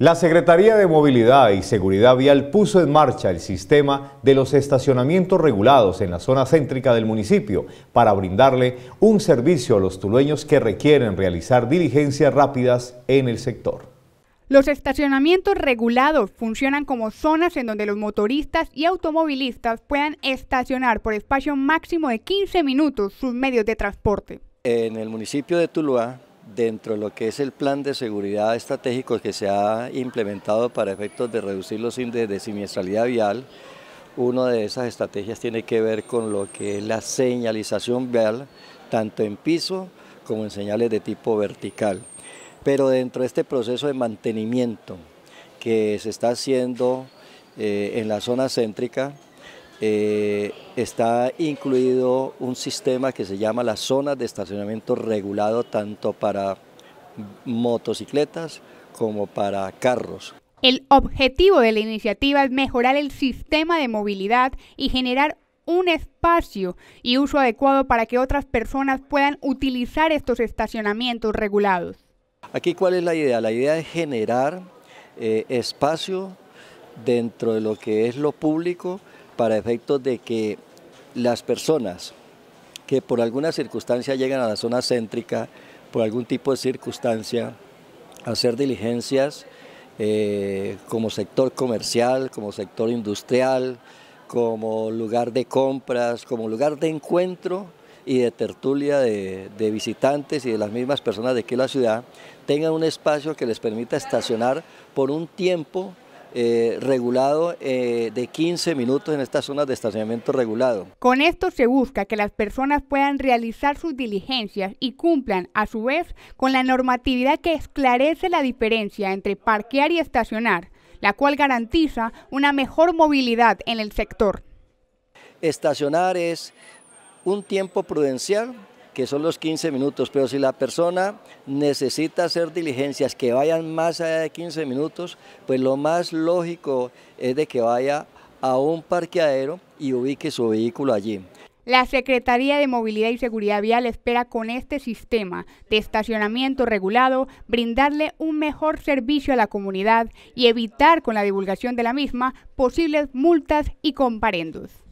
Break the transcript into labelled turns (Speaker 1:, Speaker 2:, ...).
Speaker 1: La Secretaría de Movilidad y Seguridad Vial puso en marcha el sistema de los estacionamientos regulados en la zona céntrica del municipio para brindarle un servicio a los tulueños que requieren realizar diligencias rápidas en el sector.
Speaker 2: Los estacionamientos regulados funcionan como zonas en donde los motoristas y automovilistas puedan estacionar por espacio máximo de 15 minutos sus medios de transporte.
Speaker 3: En el municipio de Tuluá dentro de lo que es el plan de seguridad estratégico que se ha implementado para efectos de reducir los índices de siniestralidad vial, una de esas estrategias tiene que ver con lo que es la señalización vial, tanto en piso como en señales de tipo vertical. Pero dentro de este proceso de mantenimiento que se está haciendo eh, en la zona céntrica, eh, está incluido un sistema que se llama las zonas de estacionamiento regulado tanto para motocicletas como para carros.
Speaker 2: El objetivo de la iniciativa es mejorar el sistema de movilidad y generar un espacio y uso adecuado para que otras personas puedan utilizar estos estacionamientos regulados.
Speaker 3: Aquí cuál es la idea? La idea es generar eh, espacio dentro de lo que es lo público para efectos de que las personas que por alguna circunstancia llegan a la zona céntrica, por algún tipo de circunstancia, hacer diligencias eh, como sector comercial, como sector industrial, como lugar de compras, como lugar de encuentro y de tertulia de, visitantes y de las mismas personas de que la ciudad, tengan un espacio que les permita estacionar por un tiempo eh, regulado eh, de 15 minutos en estas zonas de estacionamiento regulado.
Speaker 2: Con esto se busca que las personas puedan realizar sus diligencias y cumplan a su vez con la normatividad que esclarece la diferencia entre parquear y estacionar, la cual garantiza una mejor movilidad en el sector.
Speaker 3: Estacionar es un tiempo prudencial que son los 15 minutos, pero si la persona necesita hacer diligencias que vayan más allá de 15 minutos, pues lo más lógico es de que vaya a un parqueadero y ubique su vehículo allí.
Speaker 2: La Secretaría de Movilidad y Seguridad Vial espera con este sistema de estacionamiento regulado brindarle un mejor servicio a la comunidad y evitar con la divulgación de la misma posibles multas y comparendos.